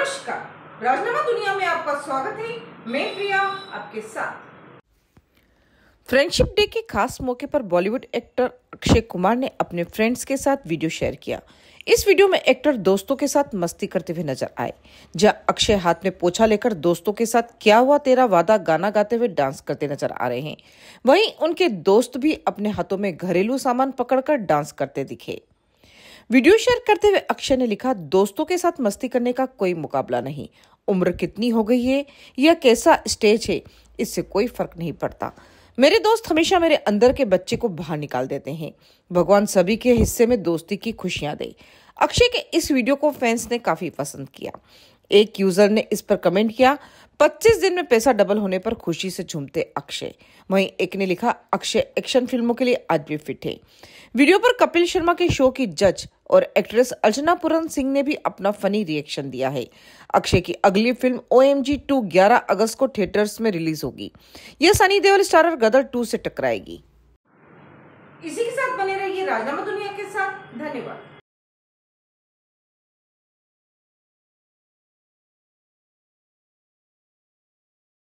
नमस्कार राजनामा दुनिया में आपका स्वागत है मैं प्रिया आपके साथ फ्रेंडशिप डे के खास मौके पर बॉलीवुड एक्टर अक्षय कुमार ने अपने फ्रेंड्स के साथ वीडियो शेयर किया इस वीडियो में एक्टर दोस्तों के साथ मस्ती करते हुए नजर आए जहां अक्षय हाथ में पोछा लेकर दोस्तों के साथ क्या हुआ तेरा वादा गाना गाते हुए डांस करते नजर आ रहे हैं वहीं उनके दोस्त भी अपने हाथों में घरेलू सामान पकड़कर डांस करते दिखे वीडियो शेयर करते हुए अक्षय ने लिखा दोस्तों के साथ मस्ती करने का कोई मुकाबला नहीं उम्र कितनी हो गई है या कैसा स्टेज है इससे कोई फर्क नहीं पड़ता मेरे दोस्त हमेशा मेरे अंदर के बच्चे को बाहर निकाल देते हैं भगवान सभी के हिस्से में दोस्ती की खुशियां दे अक्षय के इस वीडियो को फैंस ने काफी पसंद किया एक यूजर ने इस पर कमेंट किया 25 दिन में पैसा डबल होने पर खुशी से झूमते अक्षय वहीं एक ने लिखा अक्षय एक्शन फिल्मों के लिए आज भी फिट है वीडियो पर कपिल शर्मा के शो की जज और एक्ट्रेस अर्चना पुरन सिंह ने भी अपना फनी रिएक्शन दिया है अक्षय की अगली film O M G two ग्यारह अगस्त को थिएटर्स में रिलीज होगी यह सनी देओल स्टारर गदर टू से टकराएगी इसी के साथ बने रहिए राजनामा दुनिया के साथ धन्यवाद